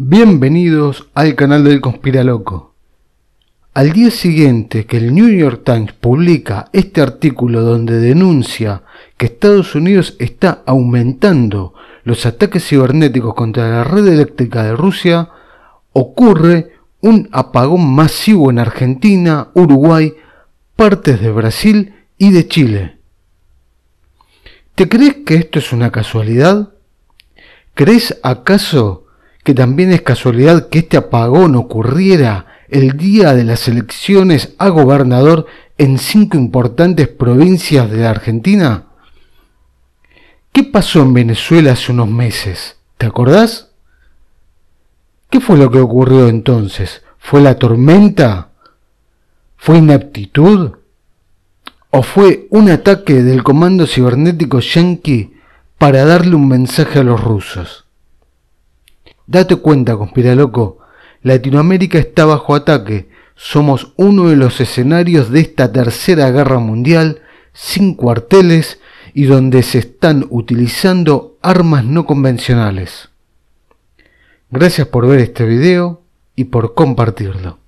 Bienvenidos al canal del Conspiraloco. Al día siguiente que el New York Times publica este artículo donde denuncia que Estados Unidos está aumentando los ataques cibernéticos contra la red eléctrica de Rusia, ocurre un apagón masivo en Argentina, Uruguay, partes de Brasil y de Chile. ¿Te crees que esto es una casualidad? ¿Crees acaso que también es casualidad que este apagón ocurriera el día de las elecciones a gobernador en cinco importantes provincias de la Argentina? ¿Qué pasó en Venezuela hace unos meses? ¿Te acordás? ¿Qué fue lo que ocurrió entonces? ¿Fue la tormenta? ¿Fue inaptitud? ¿O fue un ataque del comando cibernético Yankee para darle un mensaje a los rusos? Date cuenta, conspira loco. Latinoamérica está bajo ataque. Somos uno de los escenarios de esta tercera guerra mundial sin cuarteles y donde se están utilizando armas no convencionales. Gracias por ver este video y por compartirlo.